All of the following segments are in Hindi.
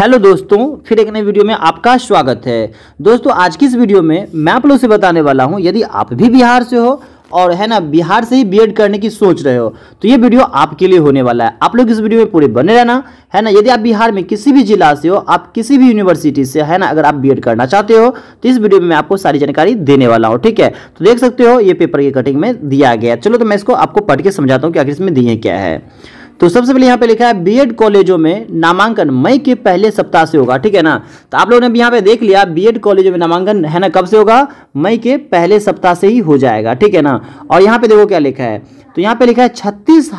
हेलो दोस्तों फिर एक नए वीडियो में आपका स्वागत है दोस्तों आज की इस वीडियो में मैं आप लोग से बताने वाला हूं यदि आप भी बिहार से हो और है ना बिहार से ही बीएड करने की सोच रहे हो तो ये वीडियो आपके लिए होने वाला है आप लोग इस वीडियो में पूरे बने रहना है ना यदि आप बिहार में किसी भी जिला से हो आप किसी भी यूनिवर्सिटी से है ना अगर आप बीएड करना चाहते हो तो इस वीडियो में मैं आपको सारी जानकारी देने वाला हूँ ठीक है तो देख सकते हो ये पेपर की कटिंग में दिया गया चलो तो मैं इसको आपको पढ़ के समझाता हूँ कि आखिर इसमें दिए क्या है तो सबसे पहले यहाँ पे लिखा है बीएड कॉलेजों में नामांकन मई के पहले सप्ताह से होगा ठीक है ना तो आप लोगों ने भी यहाँ पे देख लिया बीएड कॉलेजों में नामांकन है ना कब से होगा मई के पहले सप्ताह से ही हो जाएगा ठीक है ना और यहाँ पे देखो क्या लिखा है तो यहाँ पे लिखा है छत्तीस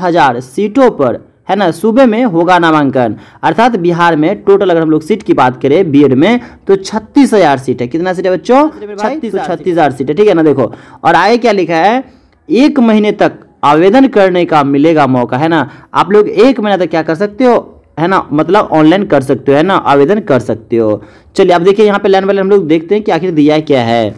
सीटों पर है ना सूबे में होगा नामांकन अर्थात बिहार में टोटल अगर हम लोग सीट की बात करें बी में तो छत्तीस हजार सीट है कितना सीट है बच्चों छत्तीस हजार सीट है ठीक है ना देखो और आए क्या लिखा है एक महीने तक आवेदन करने का मिलेगा मौका है ना आप लोग एक महीना तक क्या कर सकते हो है ना मतलब ऑनलाइन कर सकते हो है ना आवेदन कर सकते हो चलिए अब देखिए यहाँ पे लाइन वाले हम लोग देखते हैं कि आखिर दिया क्या है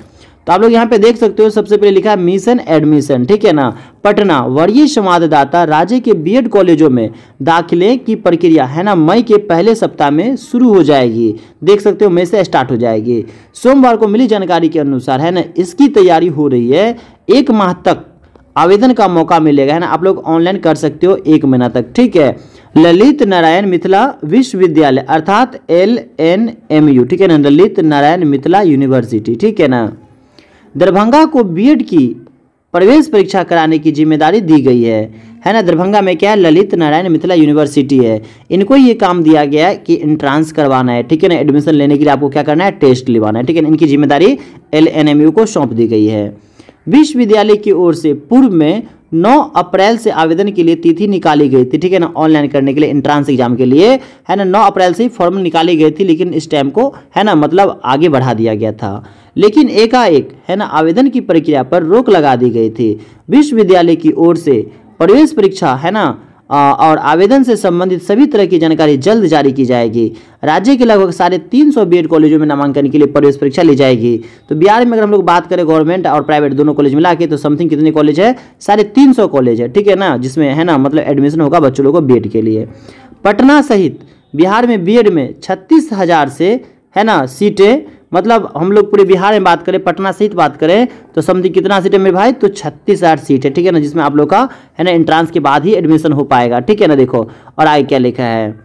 तो आप लोग यहाँ पे देख सकते हो सबसे पहले लिखा है मिशन एडमिशन ठीक है ना पटना वरीय संवाददाता राज्य के बीएड कॉलेजों में दाखिले की प्रक्रिया है ना मई के पहले सप्ताह में शुरू हो जाएगी देख सकते हो मई से स्टार्ट हो जाएगी सोमवार को मिली जानकारी के अनुसार है ना इसकी तैयारी हो रही है एक माह तक आवेदन का मौका मिलेगा है ना आप लोग ऑनलाइन कर सकते हो एक महीना तक ठीक है ललित नारायण मिथिला विश्वविद्यालय अर्थात एल एन एम यू ठीक है ना ललित नारायण मिथिला यूनिवर्सिटी ठीक है ना दरभंगा को बीएड की प्रवेश परीक्षा कराने की जिम्मेदारी दी गई है है ना दरभंगा में क्या है ललित नारायण मिथिला यूनिवर्सिटी है इनको ये काम दिया गया है कि एंट्रांस करवाना है ठीक है ना एडमिशन लेने के लिए आपको क्या करना है टेस्ट लिवाना है ठीक है ना इनकी जिम्मेदारी एल को सौंप दी गई है विश्वविद्यालय की ओर से पूर्व में 9 अप्रैल से आवेदन के लिए तिथि निकाली गई थी ठीक है ना ऑनलाइन करने के लिए एंट्रांस एग्जाम के लिए है ना 9 अप्रैल से ही फॉर्म निकाली गई थी लेकिन इस टाइम को है ना मतलब आगे बढ़ा दिया गया था लेकिन एकाएक है ना आवेदन की प्रक्रिया पर रोक लगा दी गई थी विश्वविद्यालय की ओर से प्रवेश परीक्षा है ना और आवेदन से संबंधित सभी तरह की जानकारी जल्द जारी की जाएगी राज्य के लगभग साढ़े तीन सौ बी कॉलेजों में नामांकन के लिए प्रवेश परीक्षा ली जाएगी तो बिहार में अगर हम लोग बात करें गवर्नमेंट और प्राइवेट दोनों कॉलेज मिला के तो समथिंग कितने कॉलेज है साढ़े तीन सौ कॉलेज है ठीक है ना जिसमें है ना मतलब एडमिशन होगा बच्चों लोगों को बी के लिए पटना सहित बिहार में बी में छत्तीस हज़ार से है ना सीटें मतलब हम लोग पूरे बिहार में बात करें पटना सहित बात करें तो समथिंग कितना सीट है मेरे भाई तो छत्तीस आठ सीट है ठीक है ना जिसमें आप लोग का है ना एंट्रांस के बाद ही एडमिशन हो पाएगा ठीक है ना देखो और आगे क्या लिखा है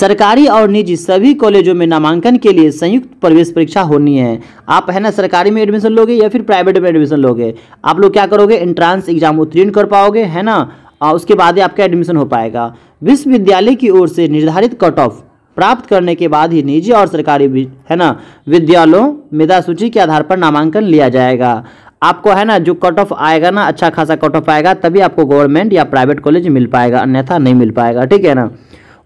सरकारी और निजी सभी कॉलेजों में नामांकन के लिए संयुक्त प्रवेश परीक्षा होनी है आप है ना सरकारी में एडमिशन लोगे या फिर प्राइवेट में एडमिशन लोगे आप लोग क्या करोगे एंट्रांस एग्जाम उत्तीर्ण कर पाओगे है ना और उसके बाद ही आपका एडमिशन हो पाएगा विश्वविद्यालय की ओर से निर्धारित कट ऑफ प्राप्त करने के बाद ही निजी और सरकारी है ना विद्यालयों मेधा सूची के आधार पर नामांकन लिया जाएगा आपको है ना जो कट ऑफ आएगा ना अच्छा खासा कट ऑफ आएगा तभी आपको गवर्नमेंट या प्राइवेट कॉलेज मिल पाएगा अन्यथा नहीं मिल पाएगा ठीक है ना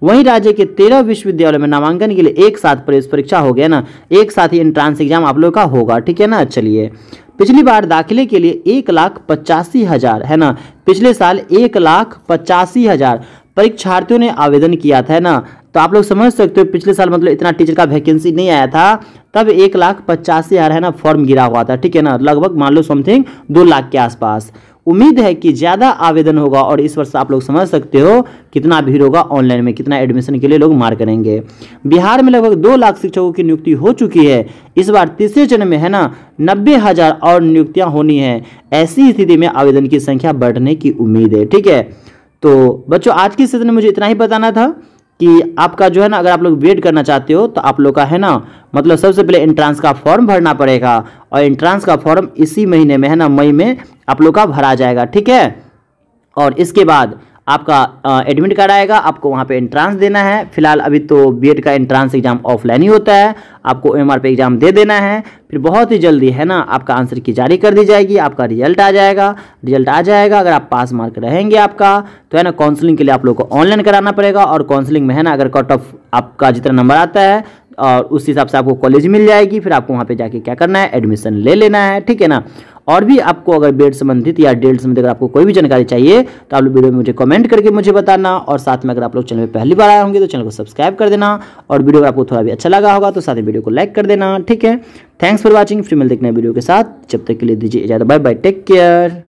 वहीं राज्य के तेरह विश्वविद्यालय में नामांकन के लिए एक साथ प्रवेश परीक्षा हो गया ना एक साथ ही एंट्रांस एग्जाम आप लोग का होगा ठीक है ना चलिए पिछली बार दाखिले के लिए एक लाख पचासी हज़ार है ना पिछले साल एक लाख पचासी हज़ार परीक्षार्थियों ने आवेदन किया था ना तो आप लोग समझ सकते हो पिछले साल मतलब इतना टीचर का वैकेंसी नहीं आया था तब एक लाख पचासी हज़ार है ना फॉर्म गिरा हुआ था ठीक है ना लगभग मान लो समथिंग दो लाख के आसपास उम्मीद है कि ज़्यादा आवेदन होगा और इस वर्ष आप लोग समझ सकते हो कितना भीड़ होगा ऑनलाइन में कितना एडमिशन के लिए लोग मार करेंगे बिहार में लगभग दो लाख शिक्षकों की नियुक्ति हो चुकी है इस बार तीसरे चरण में है ना नब्बे हज़ार और नियुक्तियां होनी है ऐसी स्थिति में आवेदन की संख्या बढ़ने की उम्मीद है ठीक है तो बच्चों आज की स्थिति में मुझे इतना ही बताना था कि आपका जो है ना अगर आप लोग वेट करना चाहते हो तो आप लोग का है ना मतलब सबसे पहले एंट्रांस का फॉर्म भरना पड़ेगा और एंट्रांस का फॉर्म इसी महीने में है ना मई में आप लोग का भरा जाएगा ठीक है और इसके बाद आपका एडमिट कार्ड आएगा आपको वहाँ पे एंट्रांस देना है फिलहाल अभी तो बीएड का एंट्रांस एग्जाम ऑफलाइन ही होता है आपको एम पे एग्जाम दे देना है फिर बहुत ही जल्दी है ना आपका आंसर की जारी कर दी जाएगी आपका रिजल्ट आ जाएगा रिजल्ट आ जाएगा अगर आप पास मार्क रहेंगे आपका तो है ना काउंसलिंग के लिए आप लोग को ऑनलाइन कराना पड़ेगा और काउंसलिंग में है ना अगर कट ऑफ आपका जितना नंबर आता है और उस हिसाब से आपको कॉलेज मिल जाएगी फिर आपको वहाँ पे जाके क्या करना है एडमिशन ले लेना है ठीक है ना और भी आपको अगर बेड संबंधित या डेट संबंधित अगर आपको कोई भी जानकारी चाहिए तो आप लोग वीडियो में मुझे कमेंट करके मुझे बताना और साथ में अगर आप लोग चैनल पर पहली बार आए होंगे तो चैनल को सब्सक्राइब कर देना और वीडियो अगर आपको थोड़ा भी अच्छा लगा होगा तो साथ ही वीडियो को लाइक कर देना ठीक है थैंक्स फॉर वॉचिंग फिर मिलते नए वीडियो के साथ जब तक के लिए दीजिए इजाजत बाय बाय टेक केयर